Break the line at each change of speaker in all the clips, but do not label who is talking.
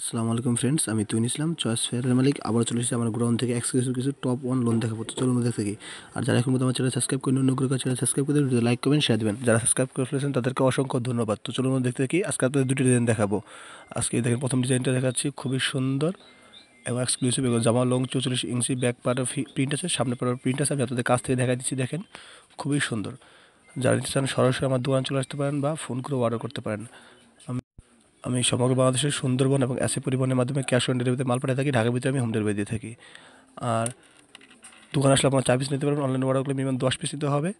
আসসালামু আলাইকুম ফ্রেন্ডস আমি তুইন ইসলাম চয়েস ফেয়ার মালিক আবার চলে এসেছি আমার গ্রাউন্ড থেকে এক্সক্লুসিভ কিছু টপ ওয়ান লোন দেখাবো তো চলুন দেখতে থাকি আর যারা এখন আমার চ্যানেল সাবস্ক্রাইব করেন অন্য গ্রহ চ্যানেল সাবস্ক্রাইব করে ভিডিও লাইক করবেন শেয়ার দেবেন যারা সাবস্ক্রাইব করে ফেলেছেন তাদেরকে অসংখ্য ধন্যবাদ তো চলুন দেখতে থাকি আজকে আপনাদের দুটি ডিজাইন দেখাবো আজকে দেখেন প্রথম ডিজাইনটা দেখাচ্ছি খুবই সুন্দর এবং এক্সক্লুসিভ এবং জামা লং চৌচল্লিশ ইঞ্চি ব্যাক পার্ট প্রিন্ট আছে সামনে পার্ট প্রিন্ট আছে আমি আপনাদের কাছ থেকে দেখা দিচ্ছি দেখেন খুবই সুন্দর যারা নিতে চান সরাসরি আমার দোকান চলে আসতে পারেন বা ফোন করে অর্ডার করতে পারেন আমি সমগ্র বাংলাদেশের সুন্দরবন এবং অ্যাসে পরিবহনের মাধ্যমে ক্যাশ অন ডেলিভারিতে মাল পাঠিয়ে থাকি ঢাকা ভিতরে আমি হোম ডেলিভারি দিয়ে থাকি আর দোকান আসলে আপনার চার পিস নিতে পারবেন অনলাইন অর্ডার করলে মিনিমাম দশ পিস নিতে হবে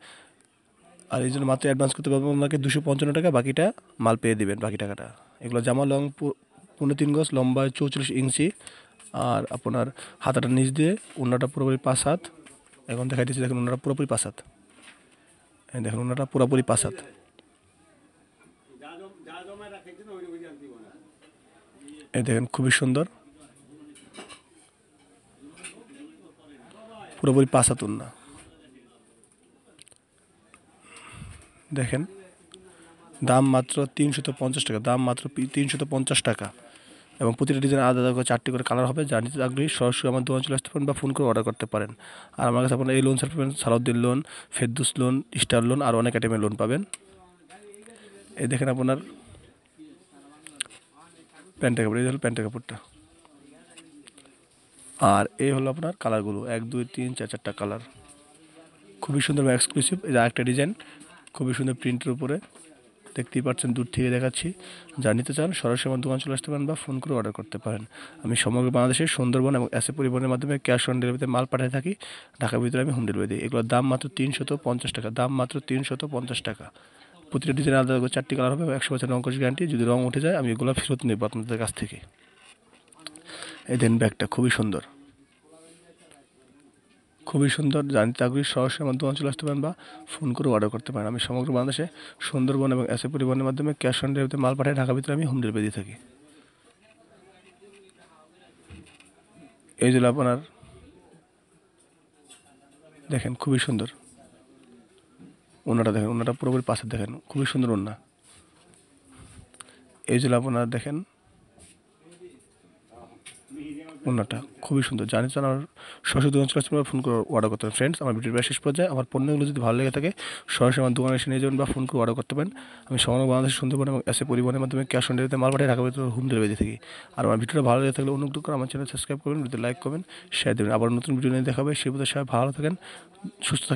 আর এই জন্য মাত্র অ্যাডভান্স করতে পারবেন আপনাকে দুশো পঞ্চান্ন টাকা বাকিটা মাল পেয়ে দেবেন বাকি টাকাটা এগুলো জামা লং পনেরো তিন গজ লম্বা চৌচল্লিশ ইঞ্চি আর আপনার হাতাটা নিচ দিয়ে ওনাটা পুরোপুরি পাঁচ হাত এখন দেখা দিচ্ছে দেখুন ওনারা পুরোপুরি পাঁচ হাত দেখুন ওনারা পুরোপুরি পাঁচ হাত এই দেখেন খুবই সুন্দর পুরোপুরি পাঁচাতুন না দেখেন দাম মাত্র তিনশত পঞ্চাশ টাকা দাম মাত্র তিনশত পঞ্চাশ টাকা এবং প্রতিটা ডিজাইন আলাদা আলাদা করে চারটি করে কালার হবে যা নিতে আগ্রহী সরাসরি আমার দোকান চলে আসতে পারেন বা ফোন করে অর্ডার করতে পারেন আর আমার কাছে আপনারা এই লোন স্যার পাবেন Salauddin loan Ferdous loan star loan আর অনেক আইটেমের লোন পাবেন এই দেখেন আপনার প্যান্টের কাপড় এই হলো প্যান্টের কাপড়টা আর এই হলো আপনার কালারগুলো এক দুই তিন চার চারটা কালার খুবই সুন্দর এক্সক্লুসিভ এই একটা ডিজাইন খুবই সুন্দর প্রিন্টের উপরে দেখতেই পাচ্ছেন দূর থেকে দেখাচ্ছি যা নিতে চান সরাসরি আমার দোকান চলে আসতে পারেন বা ফোন করে অর্ডার করতে পারেন আমি সমগ্র বাংলাদেশে সুন্দরবন এবং অ্যাসে পরিবহনের মাধ্যমে ক্যাশ অন ডেলিভারিতে মাল পাঠিয়ে থাকি ঢাকার ভিতরে আমি হোম ডেলিভারি দিই এগুলোর দাম মাত্র তিনশত পঞ্চাশ টাকা দাম মাত্র তিনশত পঞ্চাশ টাকা প্রতিটা ডিজাইন আলাদা করে চারটি কালার হবে একশো পার্সেন্ট রঙ কষ গ্যারান্টি যদি রঙ উঠে যায় আমি এগুলো ফেরত নেব আপনাদের কাছ থেকে এই দেন ব্যাগটা খুবই সুন্দর খুবই সুন্দর জানতে আগ্রহী সরাসরি আমার দোকান চলে আসতে পারেন বা ফোন করে অর্ডার করতে পারেন আমি সমগ্র বাংলাদেশে সুন্দরবন এবং এসে পরিবহনের মাধ্যমে ক্যাশ অন ডেলিভারিতে মাল পাঠিয়ে ঢাকা ভিতরে আমি হোম ডেলিভারি দিয়ে থাকি এই জন্য আপনার দেখেন খুবই সুন্দর ওনারা দেখেন ওনারা পুরোপুরি পাশে দেখেন খুবই সুন্দর ওনা এই জন্য আপনারা দেখেন ওনাটা খুবই সুন্দর জানি চান আমার সরাসরি দোকান চলে আসবেন ফোন করে অর্ডার করতে পারেন ফ্রেন্ডস আমার ভিডিওটা শেষ পর্যায়ে আমার পণ্যগুলো যদি ভালো লেগে থাকে সরাসরি আমার দোকানে এসে নিয়ে যাবেন বা ফোন করে অর্ডার করতে পারেন আমি সমান বাংলাদেশ সুন্দরবন এবং এসে পরিবহনের মাধ্যমে ক্যাশ অন ডেলিভারিতে মাল পাঠিয়ে ঢাকা ভিতরে হোম ডেলিভারি থেকে আর আমার ভিডিওটা ভালো লেগে থাকলে অনুগ্রহ করে আমার চ্যানেল সাবস্ক্রাইব করবেন ভিডিও লাইক করবেন শেয়ার দেবেন আবার নতুন ভিডিও নিয়ে দেখাবে সেই পথে সবাই ভালো থাকেন সুস্থ থাকেন